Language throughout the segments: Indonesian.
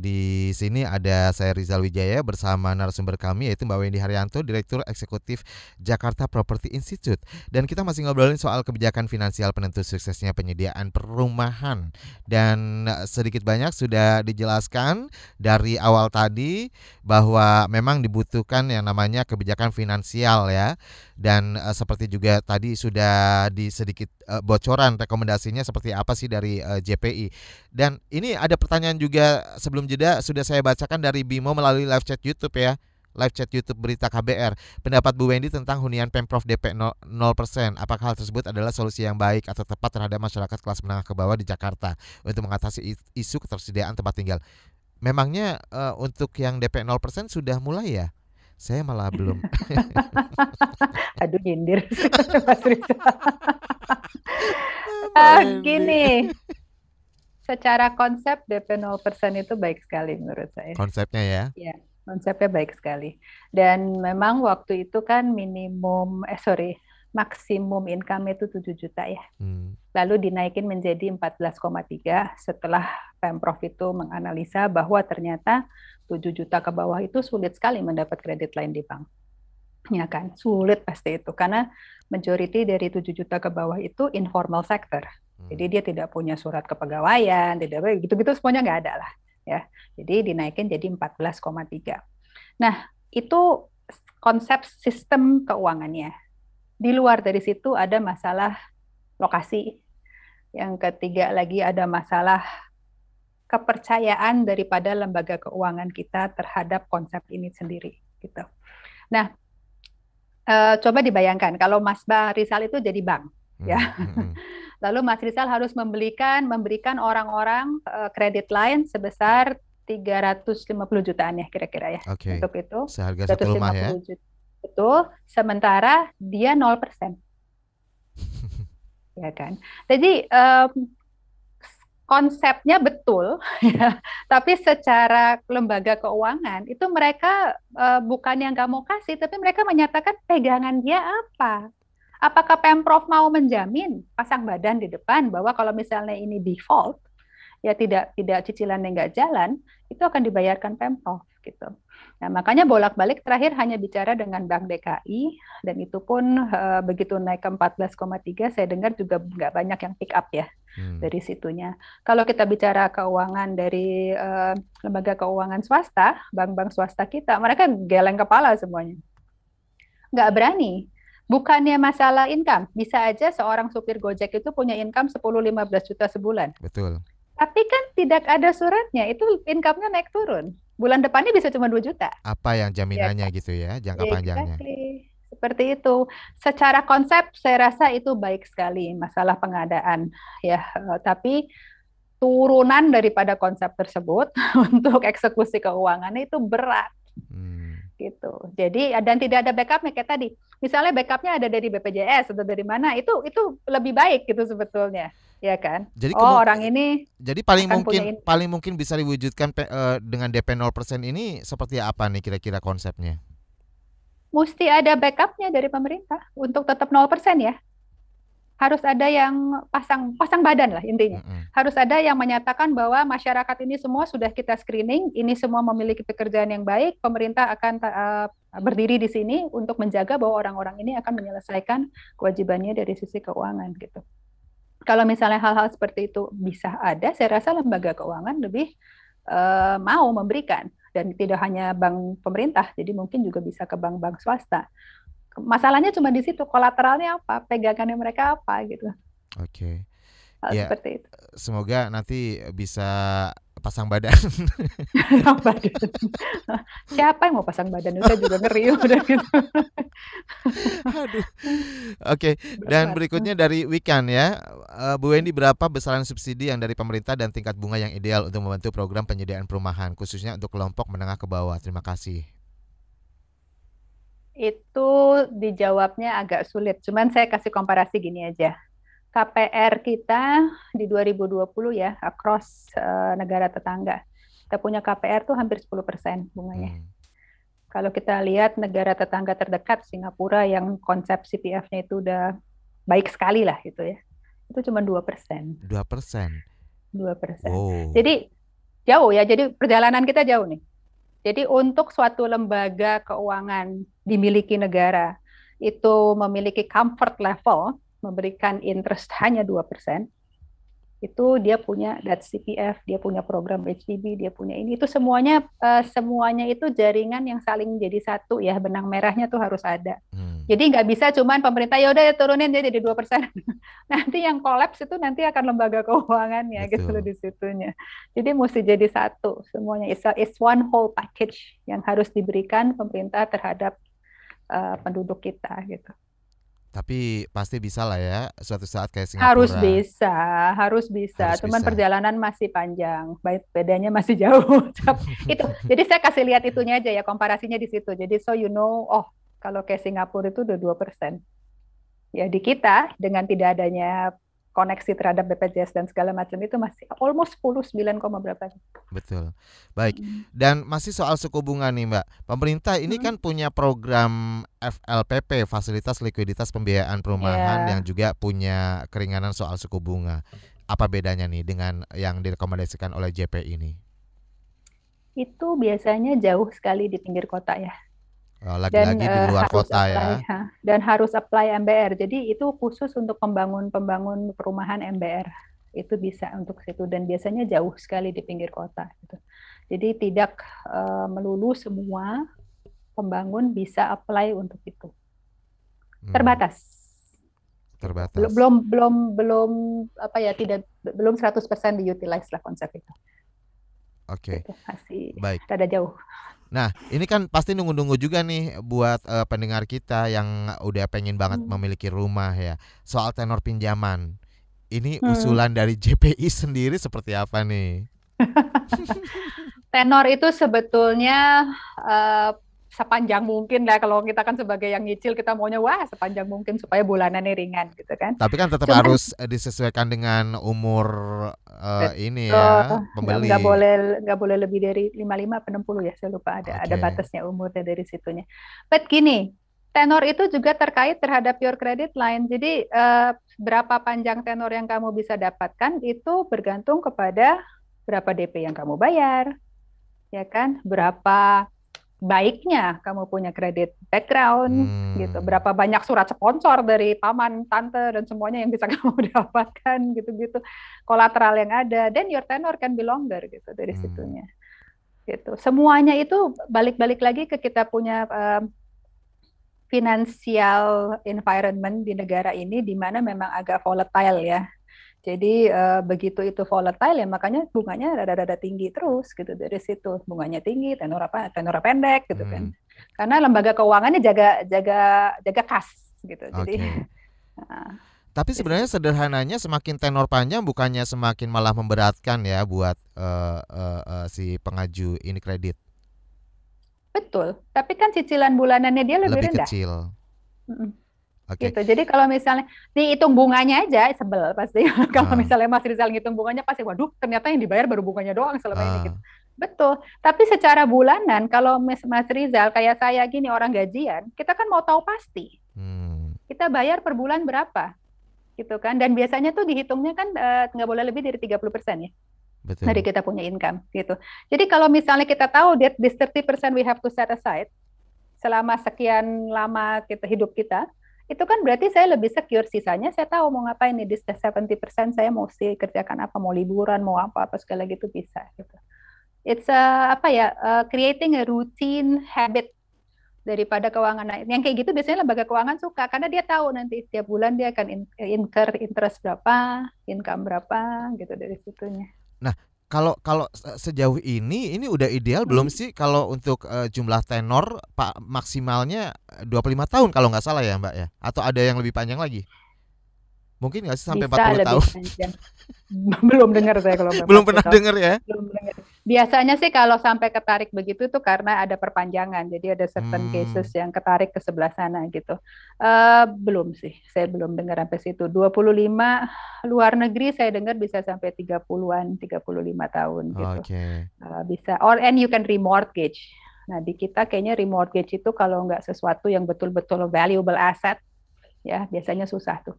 Di sini ada saya Rizal Wijaya bersama narasumber kami yaitu Mbak Wendy Haryanto, Direktur Eksekutif Jakarta Property Institute. Dan kita masih ngobrolin soal kebijakan finansial penentu suksesnya penyediaan perumahan. Dan eh, sedikit banyak sudah dijelaskan dari awal tadi bahwa memang dibutuhkan yang namanya kebijakan finansial ya. Dan eh, seperti juga tadi sudah di sedikit uh, bocoran rekomendasinya seperti apa sih dari uh, eh, JPI. Dan ini ada pertanyaan juga sebelum jeda sudah saya bacakan dari Bimo melalui live chat YouTube ya live chat YouTube Berita KBR. Pendapat Bu Wendy tentang hunian Pemprov DP 0%, apakah hal tersebut adalah solusi yang baik atau tepat terhadap masyarakat kelas menengah ke bawah di Jakarta untuk mengatasi isu ketersediaan tempat tinggal? Memangnya uh, untuk yang DP 0% sudah mulai ya? Saya malah belum. aduh nyindir Mas Riza. Ah, gini, secara konsep DP 0% itu baik sekali menurut saya. Konsepnya ya? Iya, konsepnya baik sekali. Dan memang waktu itu kan minimum, eh sorry, maksimum income itu 7 juta ya. Hmm. Lalu dinaikin menjadi 14,3 setelah Pemprov itu menganalisa bahwa ternyata 7 juta ke bawah itu sulit sekali mendapat kredit lain di bank ya kan sulit pasti itu karena majority dari 7 juta ke bawah itu informal sector jadi hmm. dia tidak punya surat kepegawaian tidak gitu-gitu semuanya nggak ada lah ya jadi dinaikin jadi 14,3 nah itu konsep sistem keuangannya di luar dari situ ada masalah lokasi yang ketiga lagi ada masalah kepercayaan daripada lembaga keuangan kita terhadap konsep ini sendiri gitu nah uh, coba dibayangkan kalau Mas Bah Rizal itu jadi bank, hmm. ya. Hmm. Lalu Mas Rizal harus membelikan, memberikan orang-orang uh, kredit lain sebesar 350 jutaan ya kira-kira ya okay. untuk itu. Seharga satu rumah ya. Juta. Betul. Sementara dia 0%. ya kan. Jadi um, konsepnya betul, ya, tapi secara lembaga keuangan itu mereka e, bukan yang nggak mau kasih, tapi mereka menyatakan pegangan dia apa. Apakah Pemprov mau menjamin pasang badan di depan bahwa kalau misalnya ini default, ya tidak tidak cicilannya nggak jalan, itu akan dibayarkan Pemprov gitu. Nah, makanya bolak-balik terakhir hanya bicara dengan Bank DKI dan itu pun uh, begitu naik ke 14,3 saya dengar juga nggak banyak yang pick up ya hmm. dari situnya. Kalau kita bicara keuangan dari uh, lembaga keuangan swasta, bank-bank swasta kita, mereka geleng kepala semuanya. Nggak berani. Bukannya masalah income, bisa aja seorang supir Gojek itu punya income 10-15 juta sebulan. Betul. Tapi kan tidak ada suratnya, itu income-nya naik turun bulan depannya bisa cuma 2 juta. Apa yang iya, jaminannya ya, gitu ya, jangka ya, panjangnya. Seperti itu. Secara konsep saya rasa itu baik sekali masalah pengadaan ya, eh, tapi turunan daripada konsep tersebut untuk eksekusi keuangannya itu berat. Hmm gitu. Jadi dan tidak ada backupnya kayak tadi. Misalnya backupnya ada dari BPJS atau dari mana itu itu lebih baik gitu sebetulnya, ya kan? Jadi oh orang ini. Jadi paling mungkin paling mungkin bisa diwujudkan uh, dengan DP 0% ini seperti apa nih kira-kira konsepnya? Mesti ada backupnya dari pemerintah untuk tetap 0% ya harus ada yang pasang pasang badan lah intinya. Mm -hmm. Harus ada yang menyatakan bahwa masyarakat ini semua sudah kita screening, ini semua memiliki pekerjaan yang baik, pemerintah akan uh, berdiri di sini untuk menjaga bahwa orang-orang ini akan menyelesaikan kewajibannya dari sisi keuangan gitu. Kalau misalnya hal-hal seperti itu bisa ada, saya rasa lembaga keuangan lebih uh, mau memberikan dan tidak hanya bank pemerintah, jadi mungkin juga bisa ke bank-bank swasta masalahnya cuma di situ kolateralnya apa pegangannya mereka apa gitu oke okay. ya, seperti itu semoga nanti bisa pasang badan. pasang badan. Siapa yang mau pasang badan? Saya juga ngeri udah gitu. Oke, okay. dan berikutnya dari weekend ya. Eh, Bu Wendy, berapa besaran subsidi yang dari pemerintah dan tingkat bunga yang ideal untuk membantu program penyediaan perumahan khususnya untuk kelompok menengah ke bawah? Terima kasih. Itu dijawabnya agak sulit. Cuman saya kasih komparasi gini aja. KPR kita di 2020 ya, across uh, negara tetangga. Kita punya KPR tuh hampir 10% bunganya. Hmm. Kalau kita lihat negara tetangga terdekat Singapura yang konsep CPF-nya itu udah baik sekali lah gitu ya. Itu cuma 2%. 2%. 2%. Wow. Jadi jauh ya. Jadi perjalanan kita jauh nih. Jadi untuk suatu lembaga keuangan dimiliki negara itu memiliki comfort level memberikan interest hanya persen itu dia punya dat CPF, dia punya program HDB, dia punya ini itu semuanya uh, semuanya itu jaringan yang saling jadi satu ya benang merahnya tuh harus ada. Hmm. Jadi nggak bisa cuman pemerintah ya udah ya turunin dia jadi dua persen. nanti yang kolaps itu nanti akan lembaga keuangan ya gitu loh di situnya. Jadi mesti jadi satu semuanya. It's, a, it's one whole package yang harus diberikan pemerintah terhadap uh, penduduk kita gitu. Tapi pasti bisa lah ya suatu saat kayak Singapura. Harus bisa, harus bisa. Harus Cuman bisa. perjalanan masih panjang, bedanya masih jauh. itu. Jadi saya kasih lihat itunya aja ya komparasinya di situ. Jadi so you know, oh kalau kayak Singapura itu udah dua persen. Ya di kita dengan tidak adanya koneksi terhadap BPJS dan segala macam itu masih almost 10 9, berapa. Betul. Baik. Hmm. Dan masih soal suku bunga nih, Mbak. Pemerintah ini hmm. kan punya program FLPP, Fasilitas Likuiditas Pembiayaan Perumahan yeah. yang juga punya keringanan soal suku bunga. Apa bedanya nih dengan yang direkomendasikan oleh JP ini? Itu biasanya jauh sekali di pinggir kota ya. Eh, lagi-lagi di eh, luar kota ya. apply, ya. Dan harus apply MBR. Jadi itu khusus untuk pembangun-pembangun perumahan MBR. Itu bisa untuk situ dan biasanya jauh sekali di pinggir kota gitu. Jadi tidak uh, melulu semua pembangun bisa apply untuk itu. Hmm. Terbatas. Terbatas. Belum belum belum apa ya tidak belum 100% diutilize lah konsep itu. Oke. Okay. Gitu, masih Baik. Tidak jauh. Nah, ini kan pasti nunggu-nunggu juga nih buat uh, pendengar kita yang udah pengen banget hmm. memiliki rumah ya. Soal tenor pinjaman. Ini hmm. usulan dari JPI sendiri seperti apa nih? tenor itu sebetulnya uh, sepanjang mungkin lah kalau kita kan sebagai yang nyicil kita maunya wah sepanjang mungkin supaya bulanannya ringan gitu kan. Tapi kan tetap Cuman, harus eh, disesuaikan dengan umur uh, ini ya pembeli. Nggak boleh nggak boleh lebih dari 55 puluh ya saya lupa ada okay. ada batasnya umurnya dari situnya. But gini, tenor itu juga terkait terhadap your credit line. Jadi uh, berapa panjang tenor yang kamu bisa dapatkan itu bergantung kepada berapa DP yang kamu bayar, ya kan? Berapa baiknya kamu punya kredit background hmm. gitu berapa banyak surat sponsor dari paman tante dan semuanya yang bisa kamu dapatkan gitu-gitu kolateral yang ada then your tenor can be longer gitu dari hmm. situnya gitu semuanya itu balik-balik lagi ke kita punya um, financial environment di negara ini di mana memang agak volatile ya jadi uh, begitu itu volatile ya makanya bunganya rada-rada tinggi terus gitu dari situ bunganya tinggi tenor apa tenor pendek gitu kan. hmm. kan karena lembaga keuangannya jaga jaga jaga kas gitu okay. jadi nah, tapi gitu. sebenarnya sederhananya semakin tenor panjang bukannya semakin malah memberatkan ya buat uh, uh, uh, si pengaju ini kredit betul tapi kan cicilan bulanannya dia lebih, lebih rendah kecil. Okay. Gitu. Jadi kalau misalnya dihitung bunganya aja sebel pasti. kalau ah. misalnya Mas Rizal ngitung bunganya pasti waduh ternyata yang dibayar baru bunganya doang selama uh. ini gitu. Ah. Betul. Tapi secara bulanan kalau Mas, Rizal kayak saya gini orang gajian, kita kan mau tahu pasti. Hmm. Kita bayar per bulan berapa? Gitu kan. Dan biasanya tuh dihitungnya kan eh, nggak uh, boleh lebih dari 30% ya. Betul. Dari kita punya income gitu. Jadi kalau misalnya kita tahu that this 30% we have to set aside selama sekian lama kita hidup kita, itu kan berarti saya lebih secure sisanya saya tahu mau ngapain nih di 70% saya mau sih kerjakan apa mau liburan mau apa apa segala gitu bisa gitu it's a, apa ya uh, creating a routine habit daripada keuangan nah, yang kayak gitu biasanya lembaga keuangan suka karena dia tahu nanti setiap bulan dia akan incur interest berapa income berapa gitu dari situnya nah kalau kalau sejauh ini ini udah ideal belum hmm. sih kalau untuk uh, jumlah tenor Pak maksimalnya 25 eh, tahun kalau nggak salah ya Mbak ya atau ada yang lebih panjang lagi? Mungkin nggak sih sampai Bisa 40 tahun? belum dengar saya kalau belum pernah dengar ya. Belum dengar. Biasanya sih kalau sampai ketarik begitu tuh karena ada perpanjangan, jadi ada certain hmm. cases yang ketarik ke sebelah sana gitu. Uh, belum sih, saya belum dengar sampai situ. 25 luar negeri saya dengar bisa sampai 30-an, 35 tahun gitu. Okay. Uh, eh, bisa, or and you can remortgage. Nah di kita kayaknya remortgage itu kalau nggak sesuatu yang betul-betul valuable asset, ya biasanya susah tuh.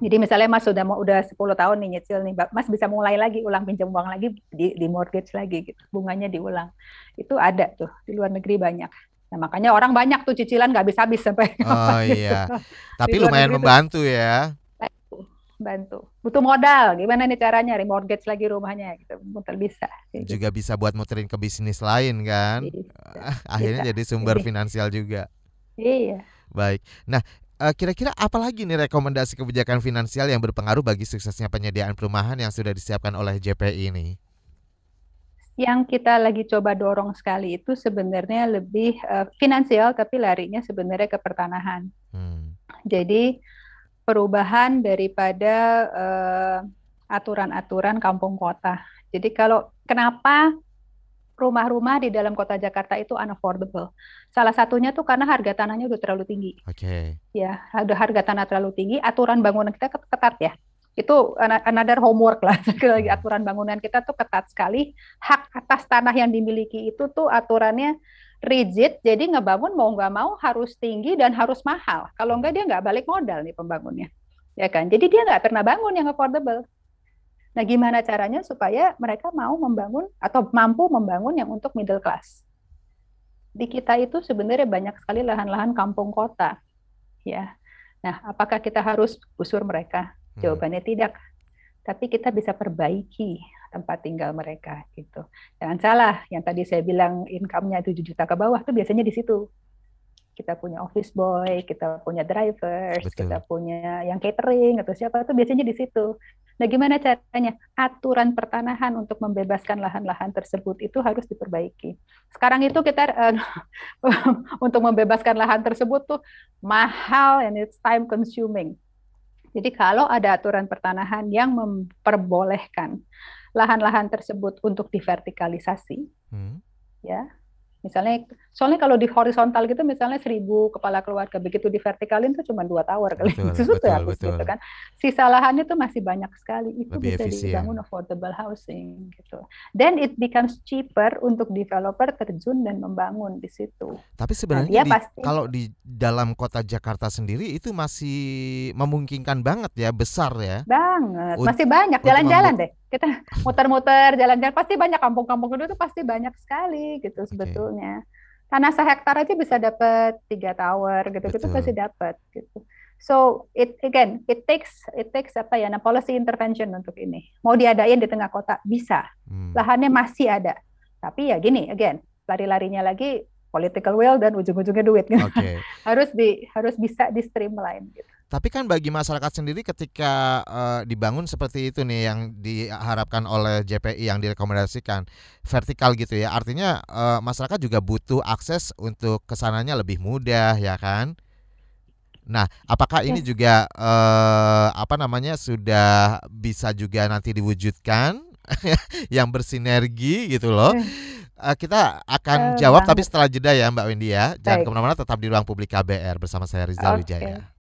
Jadi misalnya Mas sudah mau udah 10 tahun nih nyicil nih, Mas bisa mulai lagi ulang pinjam uang lagi di, di mortgage lagi gitu. Bunganya diulang. Itu ada tuh di luar negeri banyak. Nah, makanya orang banyak tuh cicilan nggak habis-habis sampai Oh gitu. iya. Tapi lumayan membantu ya. Bantu. Butuh modal. Gimana nih caranya remortgage lagi rumahnya gitu. Muter bisa. Gitu. Juga bisa buat muterin ke bisnis lain kan. Bisa. Akhirnya bisa. jadi sumber bisa. finansial juga. Iya. Baik. Nah, Eh, kira-kira apa lagi nih rekomendasi kebijakan finansial yang berpengaruh bagi suksesnya penyediaan perumahan yang sudah disiapkan oleh JPI ini? yang kita lagi coba dorong sekali itu sebenarnya lebih uh, finansial tapi larinya sebenarnya ke pertanahan. Hmm. Jadi perubahan daripada aturan eh, aturan-aturan kampung kota. Jadi kalau kenapa rumah-rumah di dalam kota Jakarta itu unaffordable. Salah satunya tuh karena harga tanahnya udah terlalu tinggi. Oke. Okay. Ya, ada harga tanah terlalu tinggi, aturan bangunan kita ketat ya. Itu another homework lah. Lagi hmm. aturan bangunan kita tuh ketat sekali. Hak atas tanah yang dimiliki itu tuh aturannya rigid, jadi ngebangun mau nggak mau harus tinggi dan harus mahal. Kalau nggak dia nggak balik modal nih pembangunnya. Ya kan? Jadi dia nggak pernah bangun yang affordable. Nah, gimana caranya supaya mereka mau membangun atau mampu membangun yang untuk middle class? Di kita itu sebenarnya banyak sekali lahan-lahan kampung kota, ya. Nah, apakah kita harus usur mereka? Hmm. Jawabannya hmm. tidak. Tapi kita bisa perbaiki tempat tinggal mereka gitu. Jangan salah, yang tadi saya bilang income-nya 7 juta ke bawah itu biasanya di situ kita punya office boy, kita punya drivers, kita punya yang catering atau siapa itu biasanya di situ. Nah, gimana caranya? Aturan pertanahan untuk membebaskan lahan-lahan tersebut itu harus diperbaiki. Sekarang itu kita uh, untuk membebaskan lahan tersebut tuh mahal and it's time consuming. Jadi kalau ada aturan pertanahan yang memperbolehkan lahan-lahan tersebut untuk divertikalisasi, hmm. ya, misalnya Soalnya kalau di horizontal gitu misalnya seribu kepala keluarga, begitu di vertikalin tuh cuma dua tower kali. Justru tuh ya, betul. gitu kan. Sisa lahannya tuh masih banyak sekali. Itu Lebih bisa efisien. dibangun affordable housing gitu. Then it becomes cheaper untuk developer terjun dan membangun di situ. Tapi nah, sebenarnya nah, di, pasti, kalau di dalam kota Jakarta sendiri itu masih memungkinkan banget ya, besar ya. Banget. Masih banyak jalan-jalan deh kita muter-muter jalan-jalan pasti banyak kampung-kampung dulu tuh pasti banyak sekali gitu okay. sebetulnya karena sehektar aja bisa dapat tiga tower gitu-gitu pasti dapat gitu. So it again it takes it takes apa ya nah policy intervention untuk ini. Mau diadain di tengah kota bisa. Hmm. Lahannya masih ada. Tapi ya gini again lari-larinya lagi political will dan ujung-ujungnya duit Okay. harus di harus bisa di streamline gitu. Tapi kan bagi masyarakat sendiri ketika uh, dibangun seperti itu nih yang diharapkan oleh JPI yang direkomendasikan vertikal gitu ya. Artinya uh, masyarakat juga butuh akses untuk kesananya lebih mudah ya kan. Nah, apakah ini iya. juga uh, apa namanya sudah bisa juga nanti diwujudkan yang bersinergi gitu loh. Uh, kita akan uh, jawab nah, tapi setelah jeda ya Mbak Windy ya. Jangan kemana-mana tetap di ruang publik KBR bersama saya Rizal okay. Wijaya.